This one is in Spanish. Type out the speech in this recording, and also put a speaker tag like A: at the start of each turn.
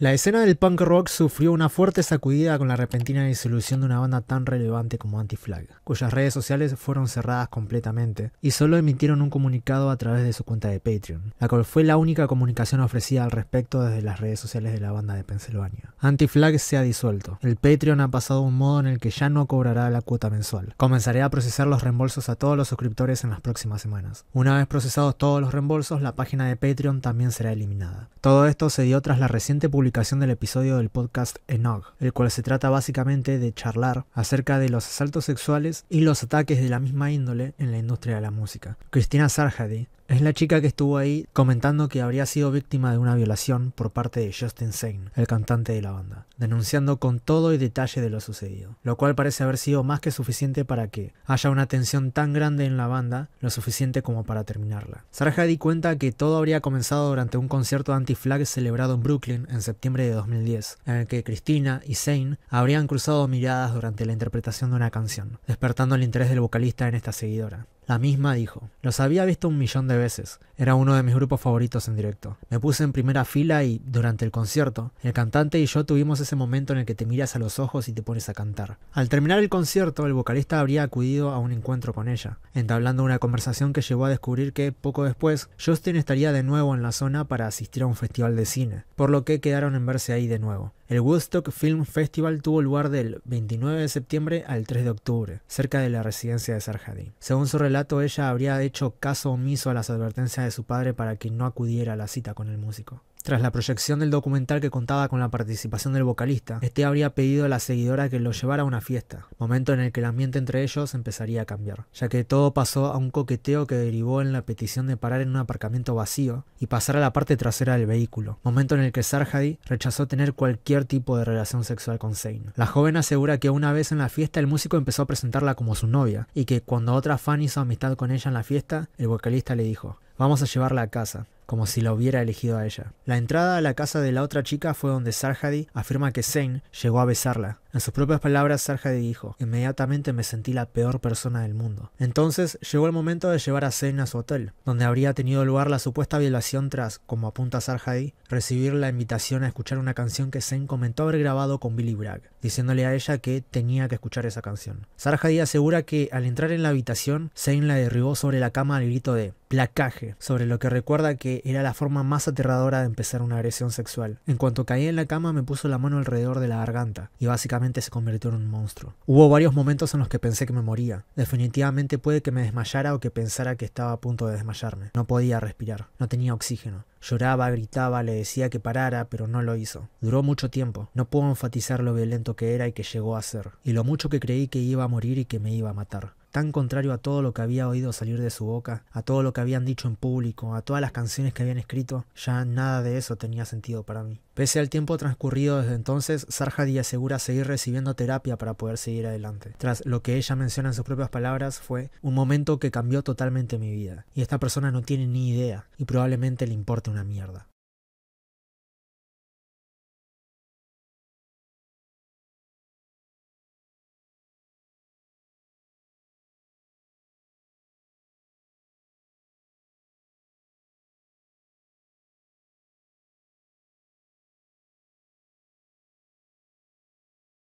A: La escena del punk rock sufrió una fuerte sacudida con la repentina disolución de una banda tan relevante como Anti-Flag, cuyas redes sociales fueron cerradas completamente y solo emitieron un comunicado a través de su cuenta de Patreon, la cual fue la única comunicación ofrecida al respecto desde las redes sociales de la banda de Pensilvania. Anti-Flag se ha disuelto. El Patreon ha pasado a un modo en el que ya no cobrará la cuota mensual. Comenzaré a procesar los reembolsos a todos los suscriptores en las próximas semanas. Una vez procesados todos los reembolsos, la página de Patreon también será eliminada. Todo esto se dio tras la reciente publicación publicación del episodio del podcast Enog, el cual se trata básicamente de charlar acerca de los asaltos sexuales y los ataques de la misma índole en la industria de la música. Cristina Sarjadi es la chica que estuvo ahí comentando que habría sido víctima de una violación por parte de Justin Zane, el cantante de la banda, denunciando con todo y detalle de lo sucedido, lo cual parece haber sido más que suficiente para que haya una tensión tan grande en la banda, lo suficiente como para terminarla. Sarah di cuenta que todo habría comenzado durante un concierto anti-flag celebrado en Brooklyn en septiembre de 2010, en el que Christina y Zane habrían cruzado miradas durante la interpretación de una canción, despertando el interés del vocalista en esta seguidora. La misma dijo, los había visto un millón de veces, era uno de mis grupos favoritos en directo. Me puse en primera fila y, durante el concierto, el cantante y yo tuvimos ese momento en el que te miras a los ojos y te pones a cantar. Al terminar el concierto, el vocalista habría acudido a un encuentro con ella, entablando una conversación que llevó a descubrir que, poco después, Justin estaría de nuevo en la zona para asistir a un festival de cine, por lo que quedaron en verse ahí de nuevo. El Woodstock Film Festival tuvo lugar del 29 de septiembre al 3 de octubre, cerca de la residencia de Sarjadín. Según su relato, ella habría hecho caso omiso a las advertencias de su padre para que no acudiera a la cita con el músico. Tras la proyección del documental que contaba con la participación del vocalista, este habría pedido a la seguidora que lo llevara a una fiesta, momento en el que el ambiente entre ellos empezaría a cambiar, ya que todo pasó a un coqueteo que derivó en la petición de parar en un aparcamiento vacío y pasar a la parte trasera del vehículo, momento en el que Sarhadi rechazó tener cualquier tipo de relación sexual con Zayn. La joven asegura que una vez en la fiesta el músico empezó a presentarla como su novia y que cuando otra fan hizo amistad con ella en la fiesta, el vocalista le dijo, vamos a llevarla a casa como si la hubiera elegido a ella. La entrada a la casa de la otra chica fue donde Sarhadi afirma que Zane llegó a besarla, en sus propias palabras, Sarja dijo, inmediatamente me sentí la peor persona del mundo. Entonces llegó el momento de llevar a Zane a su hotel, donde habría tenido lugar la supuesta violación tras, como apunta Sarhadi, recibir la invitación a escuchar una canción que Zane comentó haber grabado con Billy Bragg, diciéndole a ella que tenía que escuchar esa canción. Sarhadi asegura que al entrar en la habitación, Zane la derribó sobre la cama al grito de placaje, sobre lo que recuerda que era la forma más aterradora de empezar una agresión sexual. En cuanto caí en la cama me puso la mano alrededor de la garganta y básicamente se convirtió en un monstruo. Hubo varios momentos en los que pensé que me moría. Definitivamente puede que me desmayara o que pensara que estaba a punto de desmayarme. No podía respirar, no tenía oxígeno. Lloraba, gritaba, le decía que parara, pero no lo hizo. Duró mucho tiempo. No puedo enfatizar lo violento que era y que llegó a ser, y lo mucho que creí que iba a morir y que me iba a matar tan contrario a todo lo que había oído salir de su boca, a todo lo que habían dicho en público, a todas las canciones que habían escrito, ya nada de eso tenía sentido para mí. Pese al tiempo transcurrido desde entonces, Sarhadi asegura seguir recibiendo terapia para poder seguir adelante. Tras lo que ella menciona en sus propias palabras fue un momento que cambió totalmente mi vida, y esta persona no tiene ni idea, y probablemente le importe una mierda.